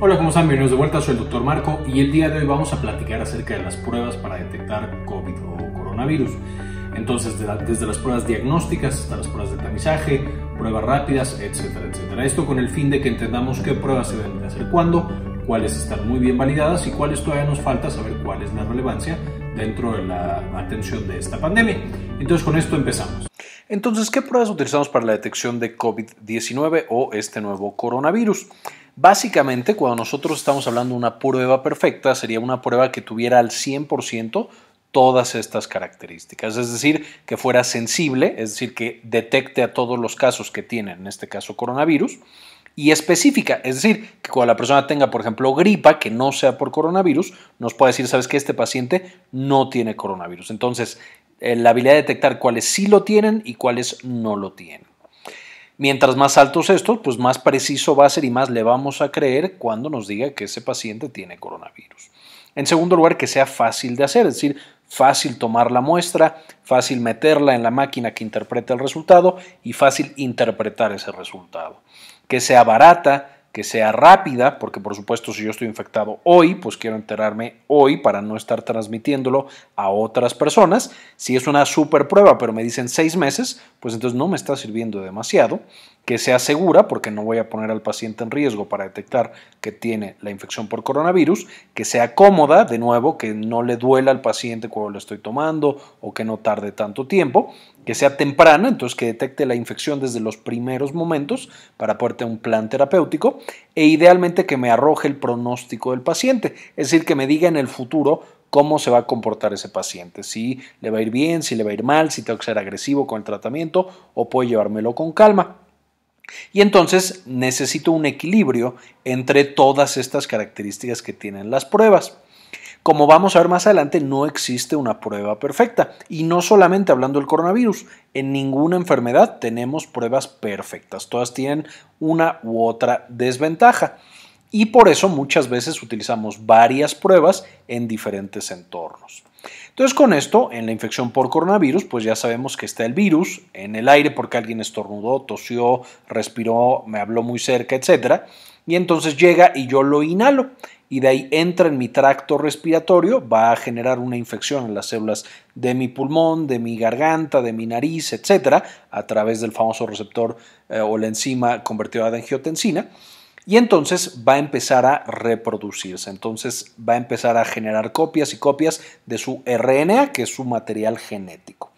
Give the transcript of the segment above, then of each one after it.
Hola, ¿cómo están? Bienvenidos de vuelta, soy el Dr. Marco y el día de hoy vamos a platicar acerca de las pruebas para detectar COVID o coronavirus. Entonces, desde las pruebas diagnósticas hasta las pruebas de tamizaje, pruebas rápidas, etcétera, etcétera. Esto con el fin de que entendamos qué pruebas se deben hacer cuándo, cuáles están muy bien validadas y cuáles todavía nos falta saber cuál es la relevancia dentro de la atención de esta pandemia. Entonces, con esto empezamos. Entonces, ¿qué pruebas utilizamos para la detección de COVID-19 o este nuevo coronavirus? Básicamente, cuando nosotros estamos hablando de una prueba perfecta, sería una prueba que tuviera al 100% todas estas características, es decir, que fuera sensible, es decir, que detecte a todos los casos que tienen, en este caso coronavirus, y específica, es decir, que cuando la persona tenga, por ejemplo, gripa, que no sea por coronavirus, nos puede decir, sabes que este paciente no tiene coronavirus. Entonces, eh, la habilidad de detectar cuáles sí lo tienen y cuáles no lo tienen. Mientras más altos estos, pues más preciso va a ser y más le vamos a creer cuando nos diga que ese paciente tiene coronavirus. En segundo lugar, que sea fácil de hacer, es decir, fácil tomar la muestra, fácil meterla en la máquina que interpreta el resultado y fácil interpretar ese resultado. Que sea barata, que sea rápida, porque por supuesto si yo estoy infectado hoy, pues quiero enterarme hoy para no estar transmitiéndolo a otras personas. Si es una super prueba, pero me dicen seis meses, pues entonces no me está sirviendo demasiado que sea segura, porque no voy a poner al paciente en riesgo para detectar que tiene la infección por coronavirus, que sea cómoda, de nuevo, que no le duela al paciente cuando lo estoy tomando o que no tarde tanto tiempo, que sea temprana, entonces que detecte la infección desde los primeros momentos para poder un plan terapéutico e idealmente que me arroje el pronóstico del paciente, es decir, que me diga en el futuro cómo se va a comportar ese paciente, si le va a ir bien, si le va a ir mal, si tengo que ser agresivo con el tratamiento o puedo llevármelo con calma. Y entonces necesito un equilibrio entre todas estas características que tienen las pruebas. Como vamos a ver más adelante, no existe una prueba perfecta. Y no solamente hablando del coronavirus, en ninguna enfermedad tenemos pruebas perfectas. Todas tienen una u otra desventaja y por eso muchas veces utilizamos varias pruebas en diferentes entornos. Entonces con esto, en la infección por coronavirus, pues ya sabemos que está el virus en el aire porque alguien estornudó, tosió, respiró, me habló muy cerca, etcétera, y entonces llega y yo lo inhalo y de ahí entra en mi tracto respiratorio, va a generar una infección en las células de mi pulmón, de mi garganta, de mi nariz, etcétera, a través del famoso receptor eh, o la enzima convertida en angiotensina y entonces va a empezar a reproducirse, entonces va a empezar a generar copias y copias de su RNA, que es su material genético.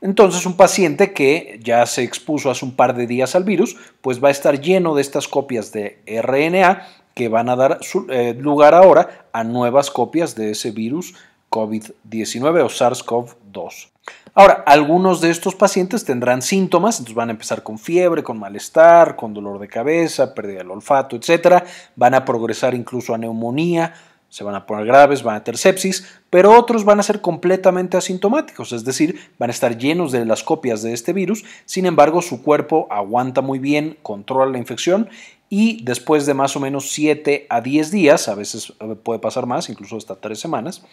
Entonces un paciente que ya se expuso hace un par de días al virus, pues va a estar lleno de estas copias de RNA que van a dar eh, lugar ahora a nuevas copias de ese virus COVID-19 o SARS-CoV-2. Ahora, algunos de estos pacientes tendrán síntomas, entonces van a empezar con fiebre, con malestar, con dolor de cabeza, pérdida del olfato, etcétera. Van a progresar incluso a neumonía, se van a poner graves, van a tener sepsis, pero otros van a ser completamente asintomáticos, es decir, van a estar llenos de las copias de este virus, sin embargo su cuerpo aguanta muy bien, controla la infección y después de más o menos 7 a 10 días, a veces eh, puede pasar más, incluso hasta 3 semanas,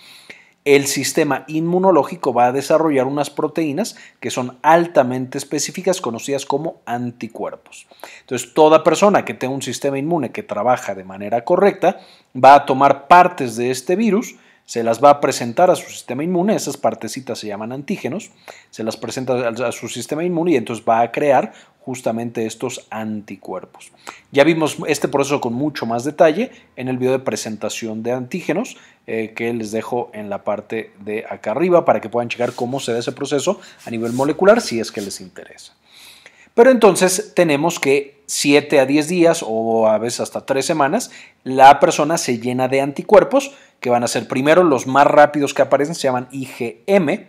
el sistema inmunológico va a desarrollar unas proteínas que son altamente específicas, conocidas como anticuerpos. Entonces, toda persona que tenga un sistema inmune que trabaja de manera correcta va a tomar partes de este virus, se las va a presentar a su sistema inmune, esas partecitas se llaman antígenos, se las presenta a su sistema inmune y entonces va a crear justamente estos anticuerpos. Ya vimos este proceso con mucho más detalle en el video de presentación de antígenos eh, que les dejo en la parte de acá arriba para que puedan checar cómo se da ese proceso a nivel molecular si es que les interesa. Pero entonces tenemos que 7 a 10 días o a veces hasta 3 semanas, la persona se llena de anticuerpos, que van a ser primero los más rápidos que aparecen, se llaman IgM,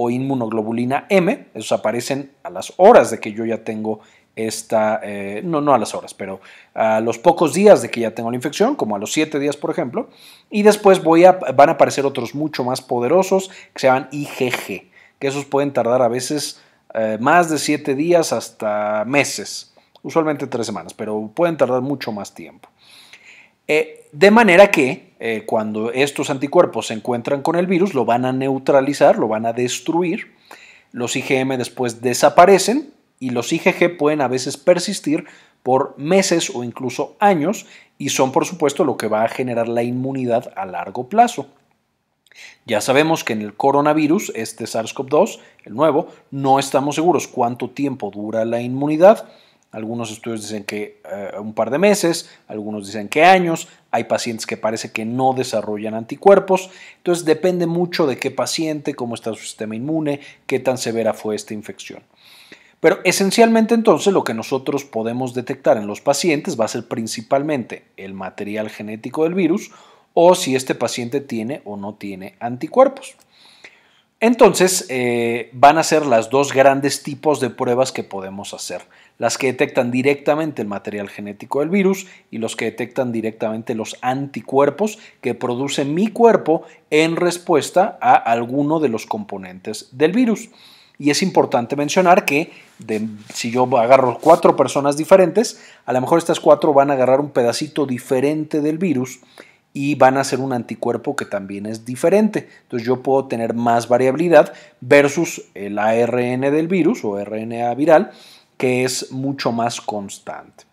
o inmunoglobulina M. Esos aparecen a las horas de que yo ya tengo esta, eh, no, no a las horas, pero a los pocos días de que ya tengo la infección, como a los siete días, por ejemplo. Y después van a aparecer otros mucho más poderosos que se llaman IgG, que esos pueden tardar a veces eh, más de siete días hasta meses, usualmente tres semanas, pero pueden tardar mucho más tiempo. Eh, de manera que eh, cuando estos anticuerpos se encuentran con el virus, lo van a neutralizar, lo van a destruir. Los IgM después desaparecen y los IgG pueden a veces persistir por meses o incluso años y son por supuesto lo que va a generar la inmunidad a largo plazo. Ya sabemos que en el coronavirus, este SARS-CoV-2, el nuevo, no estamos seguros cuánto tiempo dura la inmunidad. Algunos estudios dicen que eh, un par de meses, algunos dicen que años, hay pacientes que parece que no desarrollan anticuerpos, entonces depende mucho de qué paciente, cómo está su sistema inmune, qué tan severa fue esta infección. Pero esencialmente entonces lo que nosotros podemos detectar en los pacientes va a ser principalmente el material genético del virus o si este paciente tiene o no tiene anticuerpos. Entonces eh, van a ser las dos grandes tipos de pruebas que podemos hacer las que detectan directamente el material genético del virus y los que detectan directamente los anticuerpos que produce mi cuerpo en respuesta a alguno de los componentes del virus. Y es importante mencionar que si yo agarro cuatro personas diferentes, a lo mejor estas cuatro van a agarrar un pedacito diferente del virus y van a hacer un anticuerpo que también es diferente. Entonces yo puedo tener más variabilidad versus el ARN del virus o RNA viral, que es mucho más constante.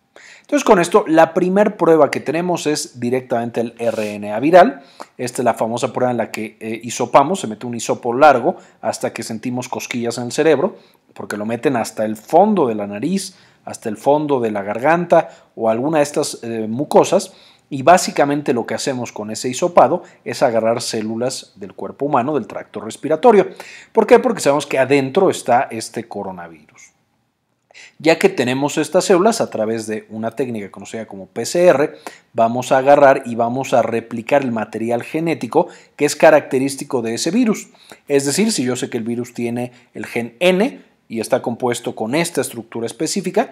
Entonces con esto, la primera prueba que tenemos es directamente el RNA viral. Esta es la famosa prueba en la que eh, hisopamos, se mete un hisopo largo hasta que sentimos cosquillas en el cerebro, porque lo meten hasta el fondo de la nariz, hasta el fondo de la garganta o alguna de estas eh, mucosas. Y básicamente lo que hacemos con ese hisopado es agarrar células del cuerpo humano, del tracto respiratorio. ¿Por qué? Porque sabemos que adentro está este coronavirus ya que tenemos estas células a través de una técnica conocida como PCR, vamos a agarrar y vamos a replicar el material genético que es característico de ese virus. Es decir, si yo sé que el virus tiene el gen N y está compuesto con esta estructura específica,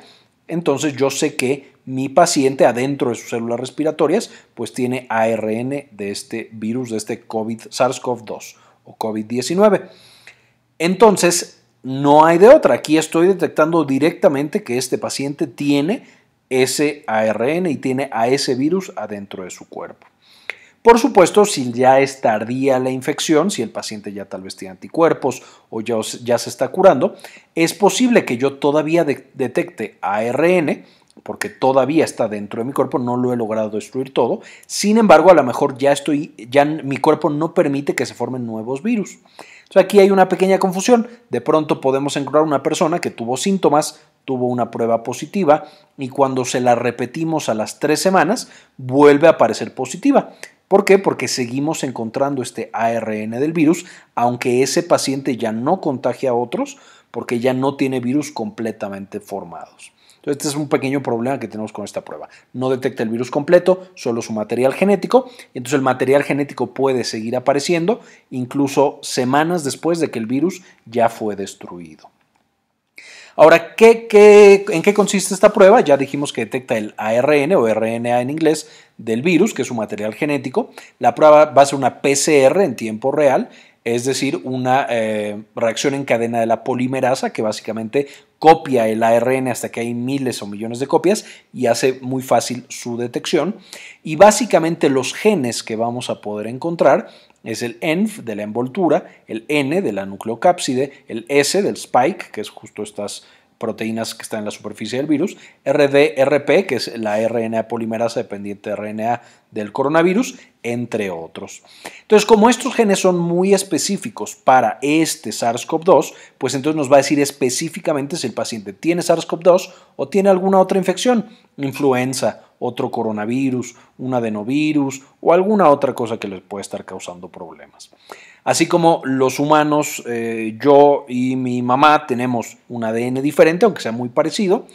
entonces yo sé que mi paciente adentro de sus células respiratorias pues tiene ARN de este virus, de este COVID SARS-CoV-2 o COVID-19. Entonces, no hay de otra. Aquí estoy detectando directamente que este paciente tiene ese ARN y tiene a ese virus adentro de su cuerpo. Por supuesto, si ya es tardía la infección, si el paciente ya tal vez tiene anticuerpos o ya, se está curando, es posible que yo todavía detecte ARN porque todavía está dentro de mi cuerpo, no lo he logrado destruir todo. Sin embargo, a lo mejor ya estoy, ya mi cuerpo no permite que se formen nuevos virus aquí hay una pequeña confusión. De pronto podemos encontrar una persona que tuvo síntomas, tuvo una prueba positiva y cuando se la repetimos a las tres semanas vuelve a aparecer positiva. ¿Por qué? Porque seguimos encontrando este ARN del virus, aunque ese paciente ya no contagia a otros porque ya no tiene virus completamente formados. Entonces, este es un pequeño problema que tenemos con esta prueba. No detecta el virus completo, solo su material genético. Entonces, el material genético puede seguir apareciendo incluso semanas después de que el virus ya fue destruido. Ahora, ¿qué, en qué consiste esta prueba? Ya dijimos que detecta el ARN o RNA en inglés del virus, que es su material genético. La prueba va a ser una PCR en tiempo real es decir, una eh, reacción en cadena de la polimerasa que básicamente copia el ARN hasta que hay miles o millones de copias y hace muy fácil su detección. Y básicamente los genes que vamos a poder encontrar es el ENF de la envoltura, el N de la nucleocápside, el S del spike, que es justo estas proteínas que están en la superficie del virus, RDRP, que es la RNA polimerasa dependiente de RNA del coronavirus, entre otros. Entonces, como estos genes son muy específicos para este SARS-CoV-2, pues entonces nos va a decir específicamente si el paciente tiene SARS-CoV-2 o tiene alguna otra infección, influenza otro coronavirus, un adenovirus o alguna otra cosa que les puede estar causando problemas. Así como los humanos, eh, yo y mi mamá tenemos un ADN diferente, aunque sea muy parecido,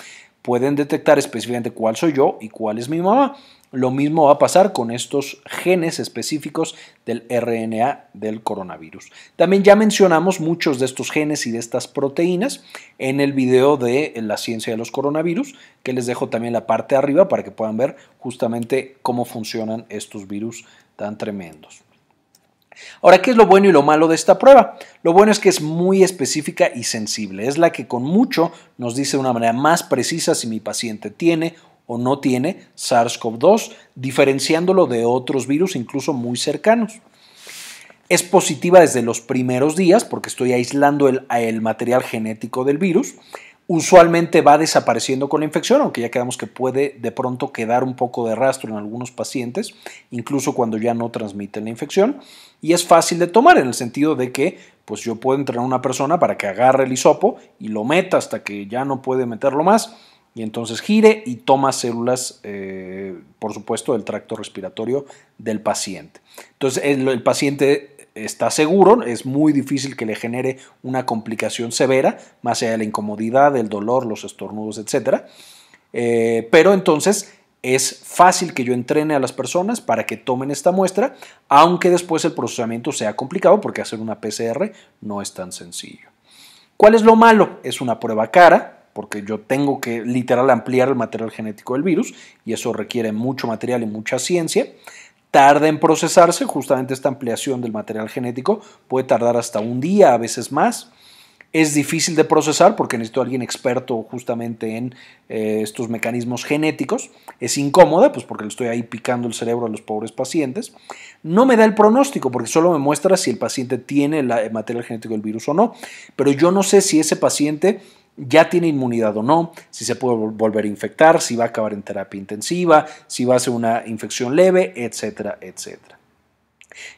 pueden detectar específicamente cuál soy yo y cuál es mi mamá. Lo mismo va a pasar con estos genes específicos del RNA del coronavirus. También ya mencionamos muchos de estos genes y de estas proteínas en el video de la ciencia de los coronavirus, que les dejo también la parte de arriba para que puedan ver justamente cómo funcionan estos virus tan tremendos. Ahora, ¿qué es lo bueno y lo malo de esta prueba? Lo bueno es que es muy específica y sensible. Es la que con mucho nos dice de una manera más precisa si mi paciente tiene o no tiene SARS-CoV-2, diferenciándolo de otros virus incluso muy cercanos. Es positiva desde los primeros días porque estoy aislando el, material genético del virus usualmente va desapareciendo con la infección, aunque ya quedamos que puede de pronto quedar un poco de rastro en algunos pacientes, incluso cuando ya no transmiten la infección, y es fácil de tomar en el sentido de que pues yo puedo entrenar a una persona para que agarre el hisopo y lo meta hasta que ya no puede meterlo más y entonces gire y toma células, eh, por supuesto, del tracto respiratorio del paciente. Entonces el, paciente está seguro, es muy difícil que le genere una complicación severa, más allá de la incomodidad, el dolor, los estornudos, etc. Eh, pero entonces es fácil que yo entrene a las personas para que tomen esta muestra, aunque después el procesamiento sea complicado porque hacer una PCR no es tan sencillo. ¿Cuál es lo malo? Es una prueba cara, porque yo tengo que literal ampliar el material genético del virus y eso requiere mucho material y mucha ciencia. Tarda en procesarse, justamente esta ampliación del material genético puede tardar hasta un día, a veces más. Es difícil de procesar porque necesito a alguien experto justamente en eh, estos mecanismos genéticos. Es incómoda, pues porque le estoy ahí picando el cerebro a los pobres pacientes. No me da el pronóstico porque solo me muestra si el paciente tiene el material genético del virus o no. Pero yo no sé si ese paciente ya tiene inmunidad o no, si se puede volver a infectar, si va a acabar en terapia intensiva, si va a ser una infección leve, etcétera, etcétera.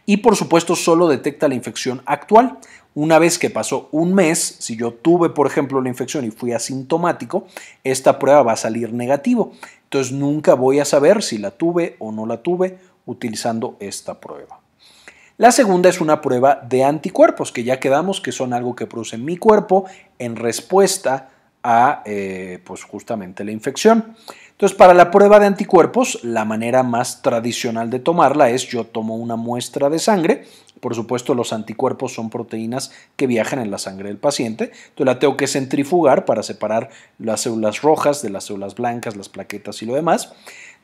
Y por supuesto, solo detecta la infección actual. Una vez que pasó un mes, si yo tuve, por ejemplo, la infección y fui asintomático, esta prueba va a salir negativo. Entonces nunca voy a saber si la tuve o no la tuve utilizando esta prueba. La segunda es una prueba de anticuerpos, que ya quedamos que son algo que produce mi cuerpo en respuesta a eh, pues justamente la infección. Entonces, para la prueba de anticuerpos, la manera más tradicional de tomarla es yo tomo una muestra de sangre. Por supuesto, los anticuerpos son proteínas que viajan en la sangre del paciente. Entonces, la tengo que centrifugar para separar las células rojas de las células blancas, las plaquetas y lo demás.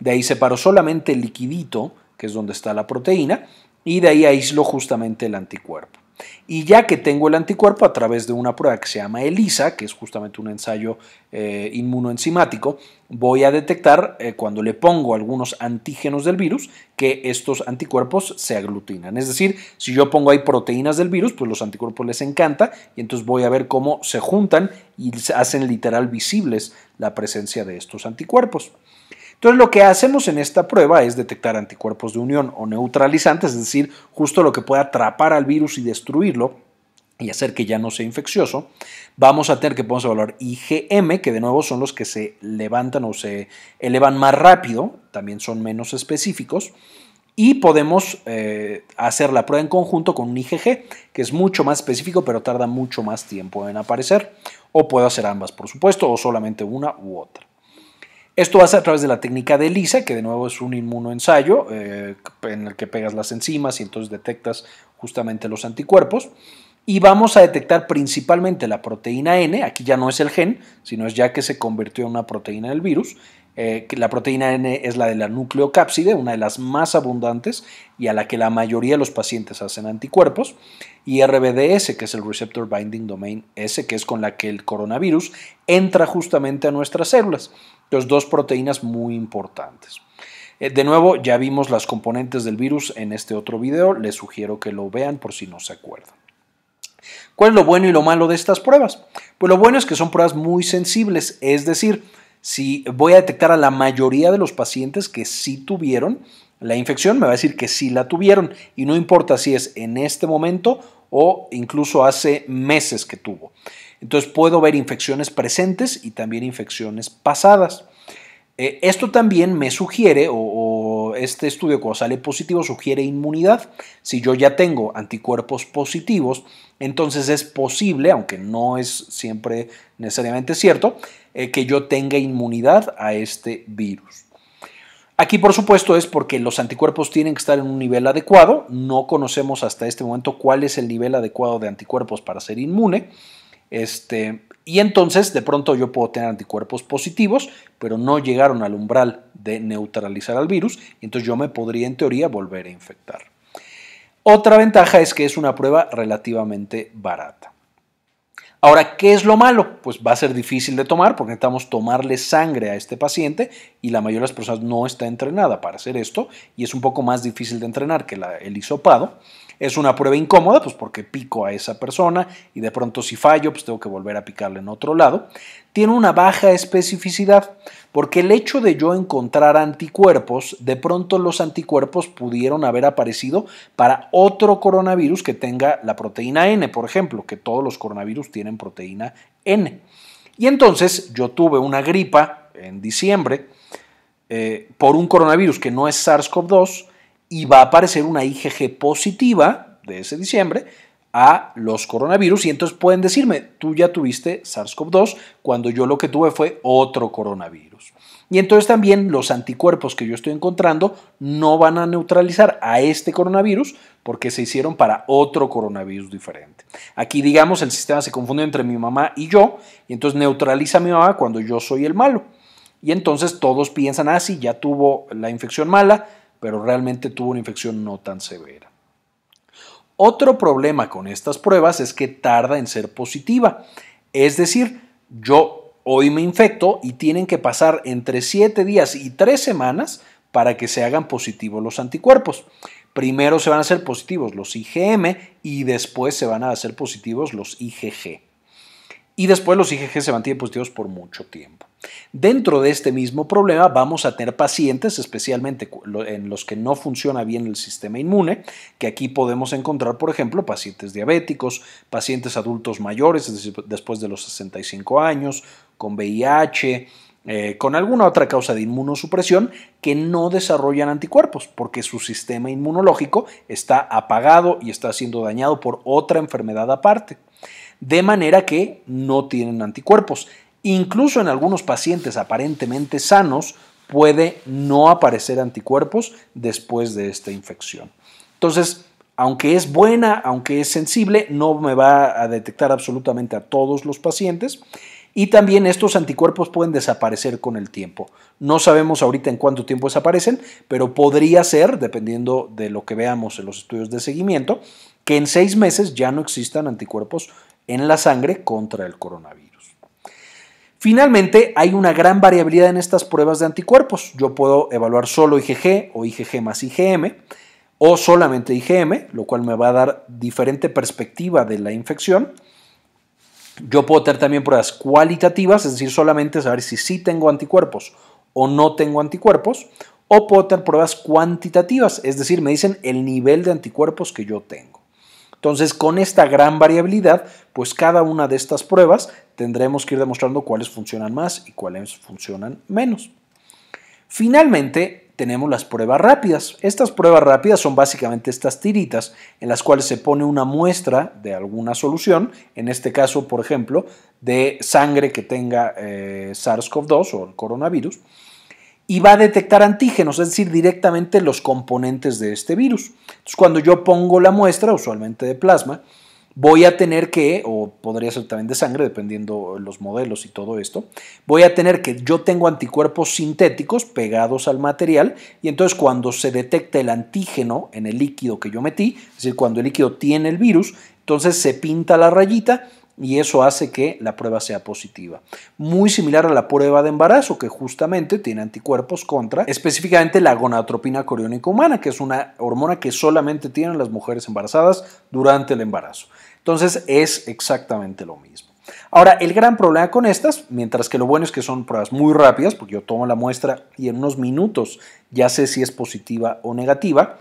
De ahí separo solamente el liquidito, que es donde está la proteína, y de ahí aíslo justamente el anticuerpo. Y ya que tengo el anticuerpo a través de una prueba que se llama ELISA, que es justamente un ensayo eh, inmunoenzimático, voy a detectar eh, cuando le pongo algunos antígenos del virus que estos anticuerpos se aglutinan. Es decir, si yo pongo ahí proteínas del virus, pues los anticuerpos les encanta y entonces voy a ver cómo se juntan y hacen literal visibles la presencia de estos anticuerpos. Entonces lo que hacemos en esta prueba es detectar anticuerpos de unión o neutralizantes, es decir, justo lo que pueda atrapar al virus y destruirlo y hacer que ya no sea infeccioso, vamos a tener que podemos evaluar IgM, que de nuevo son los que se levantan o se elevan más rápido, también son menos específicos, y podemos eh, hacer la prueba en conjunto con un IgG, que es mucho más específico, pero tarda mucho más tiempo en aparecer, o puedo hacer ambas, por supuesto, o solamente una u otra. Esto hace a través de la técnica de ELISA, que de nuevo es un inmunoensayo eh, en el que pegas las enzimas y entonces detectas justamente los anticuerpos. Y vamos a detectar principalmente la proteína N, aquí ya no es el gen, sino es ya que se convirtió en una proteína del virus. Eh, la proteína N es la de la nucleocápside, una de las más abundantes y a la que la mayoría de los pacientes hacen anticuerpos, y RBDS, que es el Receptor Binding Domain S, que es con la que el coronavirus entra justamente a nuestras células dos proteínas muy importantes. Eh, de nuevo, ya vimos las componentes del virus en este otro video, les sugiero que lo vean por si no se acuerdan. ¿Cuál es lo bueno y lo malo de estas pruebas? Pues lo bueno es que son pruebas muy sensibles, es decir, si voy a detectar a la mayoría de los pacientes que sí tuvieron la infección, me va a decir que sí la tuvieron y no importa si es en este momento o incluso hace meses que tuvo. Entonces puedo ver infecciones presentes y también infecciones pasadas. Eh, esto también me sugiere, o, este estudio cuando sale positivo sugiere inmunidad. Si yo ya tengo anticuerpos positivos, entonces es posible, aunque no es siempre necesariamente cierto, eh, que yo tenga inmunidad a este virus. Aquí, por supuesto, es porque los anticuerpos tienen que estar en un nivel adecuado. No conocemos hasta este momento cuál es el nivel adecuado de anticuerpos para ser inmune. Este, y entonces de pronto yo puedo tener anticuerpos positivos, pero no llegaron al umbral de neutralizar al virus, entonces yo me podría en teoría volver a infectar. Otra ventaja es que es una prueba relativamente barata. Ahora, ¿qué es lo malo? Pues va a ser difícil de tomar porque necesitamos tomarle sangre a este paciente y la mayoría de las personas no está entrenada para hacer esto y es un poco más difícil de entrenar que el hisopado. Es una prueba incómoda, pues porque pico a esa persona y de pronto si fallo, pues tengo que volver a picarle en otro lado. Tiene una baja especificidad, porque el hecho de yo encontrar anticuerpos, de pronto los anticuerpos pudieron haber aparecido para otro coronavirus que tenga la proteína N, por ejemplo, que todos los coronavirus tienen proteína N. Y entonces yo tuve una gripa en diciembre eh, por un coronavirus que no es SARS-CoV-2 y va a aparecer una IgG positiva de ese diciembre a los coronavirus y entonces pueden decirme, tú ya tuviste SARS-CoV-2 cuando yo lo que tuve fue otro coronavirus. Y entonces también los anticuerpos que yo estoy encontrando no van a neutralizar a este coronavirus porque se hicieron para otro coronavirus diferente. Aquí, digamos, el sistema se confunde entre mi mamá y yo y entonces neutraliza a mi mamá cuando yo soy el malo. Y entonces todos piensan, ah, ya tuvo la infección mala, pero realmente tuvo una infección no tan severa. Otro problema con estas pruebas es que tarda en ser positiva. Es decir, yo hoy me infecto y tienen que pasar entre 7 días y 3 semanas para que se hagan positivos los anticuerpos. Primero se van a hacer positivos los IgM y después se van a hacer positivos los IgG y después los IgG se mantienen positivos por mucho tiempo. Dentro de este mismo problema vamos a tener pacientes, especialmente en los que no funciona bien el sistema inmune, que aquí podemos encontrar, por ejemplo, pacientes diabéticos, pacientes adultos mayores, después de los 65 años, con VIH, eh, con alguna otra causa de inmunosupresión que no desarrollan anticuerpos porque su sistema inmunológico está apagado y está siendo dañado por otra enfermedad aparte de manera que no tienen anticuerpos. Incluso en algunos pacientes aparentemente sanos puede no aparecer anticuerpos después de esta infección. Entonces, aunque es buena, aunque es sensible, no me va a detectar absolutamente a todos los pacientes. Y también estos anticuerpos pueden desaparecer con el tiempo. No sabemos ahorita en cuánto tiempo desaparecen, pero podría ser, dependiendo de lo que veamos en los estudios de seguimiento, que en seis meses ya no existan anticuerpos en la sangre contra el coronavirus. Finalmente, hay una gran variabilidad en estas pruebas de anticuerpos. Yo puedo evaluar solo IgG o IgG más IgM o solamente IgM, lo cual me va a dar diferente perspectiva de la infección. Yo puedo tener también pruebas cualitativas, es decir, solamente saber si sí tengo anticuerpos o no tengo anticuerpos, o puedo tener pruebas cuantitativas, es decir, me dicen el nivel de anticuerpos que yo tengo. Entonces, con esta gran variabilidad, pues cada una de estas pruebas tendremos que ir demostrando cuáles funcionan más y cuáles funcionan menos. Finalmente, tenemos las pruebas rápidas. Estas pruebas rápidas son básicamente estas tiritas en las cuales se pone una muestra de alguna solución, en este caso, por ejemplo, de sangre que tenga eh, SARS-CoV-2 o el coronavirus y va a detectar antígenos, es decir, directamente los componentes de este virus. cuando yo pongo la muestra, usualmente de plasma, voy a tener que, o podría ser también de sangre, dependiendo los modelos y todo esto, voy a tener que yo tengo anticuerpos sintéticos pegados al material y entonces cuando se detecta el antígeno en el líquido que yo metí, es decir, cuando el líquido tiene el virus, entonces se pinta la rayita y eso hace que la prueba sea positiva. Muy similar a la prueba de embarazo que justamente tiene anticuerpos contra específicamente la gonadotropina coriónica humana, que es una hormona que solamente tienen las mujeres embarazadas durante el embarazo. Entonces es exactamente lo mismo. Ahora, el gran problema con estas, mientras que lo bueno es que son pruebas muy rápidas, porque yo tomo la muestra y en unos minutos ya sé si es positiva o negativa,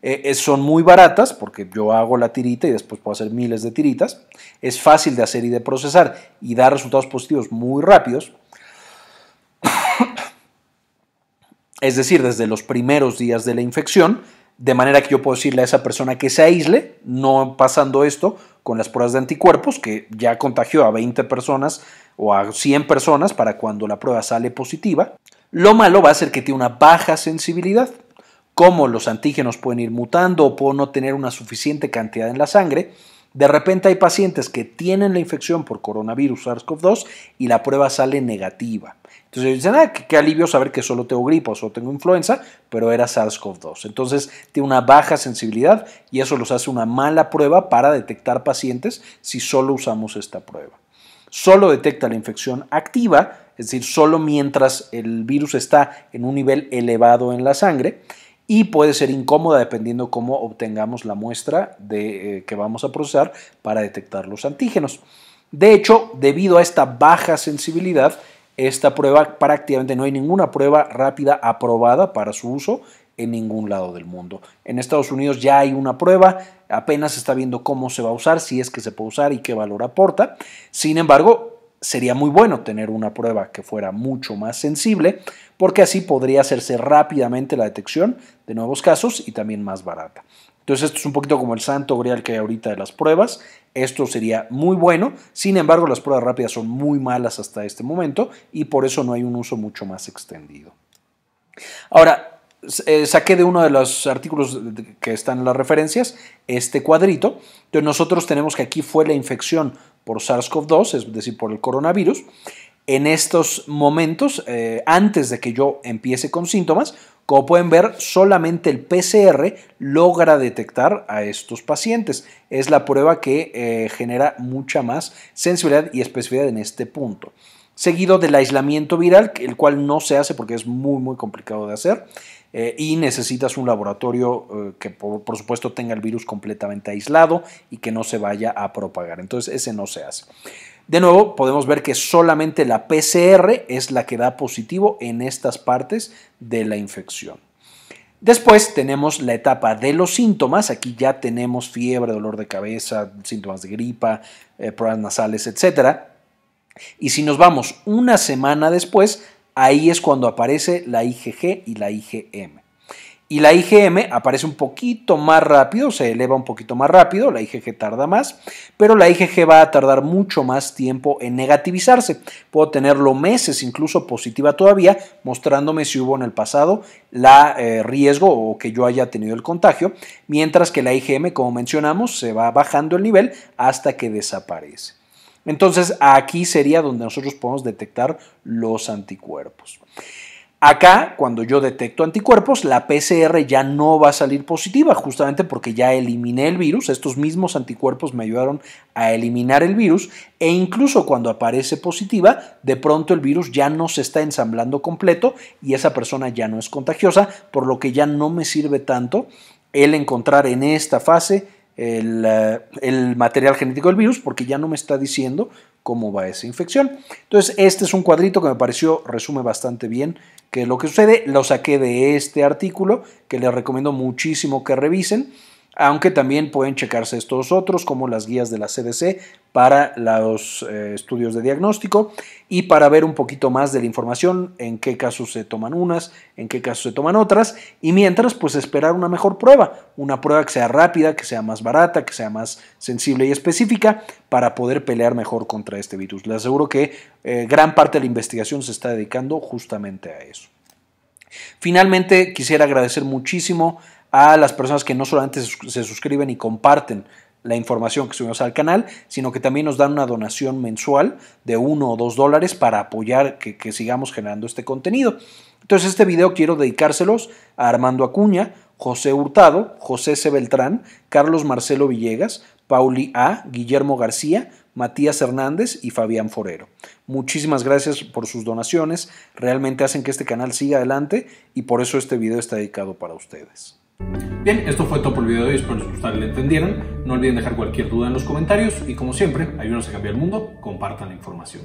eh, eh, son muy baratas porque yo hago la tirita y después puedo hacer miles de tiritas. Es fácil de hacer y de procesar y da resultados positivos muy rápidos. es decir, desde los primeros días de la infección, de manera que yo puedo decirle a esa persona que se aísle, no pasando esto con las pruebas de anticuerpos, que ya contagió a 20 personas o a 100 personas para cuando la prueba sale positiva. Lo malo va a ser que tiene una baja sensibilidad cómo los antígenos pueden ir mutando o puedo no tener una suficiente cantidad en la sangre, de repente hay pacientes que tienen la infección por coronavirus SARS-CoV-2 y la prueba sale negativa. Entonces dicen, ah, qué, alivio saber que solo tengo gripa o solo tengo influenza, pero era SARS-CoV-2. Entonces tiene una baja sensibilidad y eso los hace una mala prueba para detectar pacientes si solo usamos esta prueba. Solo detecta la infección activa, es decir, solo mientras el virus está en un nivel elevado en la sangre y puede ser incómoda dependiendo cómo obtengamos la muestra de, eh, que vamos a procesar para detectar los antígenos. De hecho, debido a esta baja sensibilidad, esta prueba prácticamente no hay ninguna prueba rápida aprobada para su uso en ningún lado del mundo. En Estados Unidos ya hay una prueba, apenas está viendo cómo se va a usar, si es que se puede usar y qué valor aporta. Sin embargo, sería muy bueno tener una prueba que fuera mucho más sensible, porque así podría hacerse rápidamente la detección de nuevos casos y también más barata. Entonces esto es un poquito como el santo grial que hay ahorita de las pruebas. Esto sería muy bueno, sin embargo las pruebas rápidas son muy malas hasta este momento y por eso no hay un uso mucho más extendido. Ahora, eh, saqué de uno de los artículos que están en las referencias este cuadrito. Entonces nosotros tenemos que aquí fue la infección por SARS-CoV-2, es decir, por el coronavirus, en estos momentos, eh, antes de que yo empiece con síntomas, como pueden ver, solamente el PCR logra detectar a estos pacientes. Es la prueba que eh, genera mucha más sensibilidad y especificidad en este punto. Seguido del aislamiento viral, el cual no se hace porque es muy, muy complicado de hacer. Eh, y necesitas un laboratorio eh, que por, supuesto tenga el virus completamente aislado y que no se vaya a propagar. Entonces ese no se hace. De nuevo, podemos ver que solamente la PCR es la que da positivo en estas partes de la infección. Después tenemos la etapa de los síntomas. Aquí ya tenemos fiebre, dolor de cabeza, síntomas de gripa, eh, pruebas nasales, etcétera. Y si nos vamos una semana después, Ahí es cuando aparece la IgG y la IgM. Y la IgM aparece un poquito más rápido, se eleva un poquito más rápido, la IgG tarda más, pero la IgG va a tardar mucho más tiempo en negativizarse. Puedo tenerlo meses, incluso positiva todavía, mostrándome si hubo en el pasado la eh, riesgo o que yo haya tenido el contagio, mientras que la IgM, como mencionamos, se va bajando el nivel hasta que desaparece. Entonces aquí sería donde nosotros podemos detectar los anticuerpos. Acá, cuando yo detecto anticuerpos, la PCR ya no va a salir positiva, justamente porque ya eliminé el virus. Estos mismos anticuerpos me ayudaron a eliminar el virus e incluso cuando aparece positiva, de pronto el virus ya no se está ensamblando completo y esa persona ya no es contagiosa, por lo que ya no me sirve tanto el encontrar en esta fase eh, el, material genético del virus porque ya no me está diciendo cómo va esa infección. Entonces, este es un cuadrito que me pareció resume bastante bien que lo que sucede. Lo saqué de este artículo que les recomiendo muchísimo que revisen aunque también pueden checarse estos otros como las guías de la CDC para los eh, estudios de diagnóstico y para ver un poquito más de la información, en qué casos se toman unas, en qué casos se toman otras y mientras pues esperar una mejor prueba, una prueba que sea rápida, que sea más barata, que sea más sensible y específica para poder pelear mejor contra este virus. Les aseguro que eh, gran parte de la investigación se está dedicando justamente a eso. Finalmente, quisiera agradecer muchísimo a las personas que no solamente se suscriben y comparten la información que subimos al canal, sino que también nos dan una donación mensual de uno o dos dólares para apoyar que, sigamos generando este contenido. Entonces este video quiero dedicárselos a Armando Acuña, José Hurtado, José C. Beltrán, Carlos Marcelo Villegas, Pauli A., Guillermo García, Matías Hernández y Fabián Forero. Muchísimas gracias por sus donaciones, realmente hacen que este canal siga adelante y por eso este video está dedicado para ustedes. Bien, esto fue todo por el video de hoy, espero les gustara y le entendieran. No olviden dejar cualquier duda en los comentarios y como siempre, ayúdenos a cambiar el mundo, compartan la información.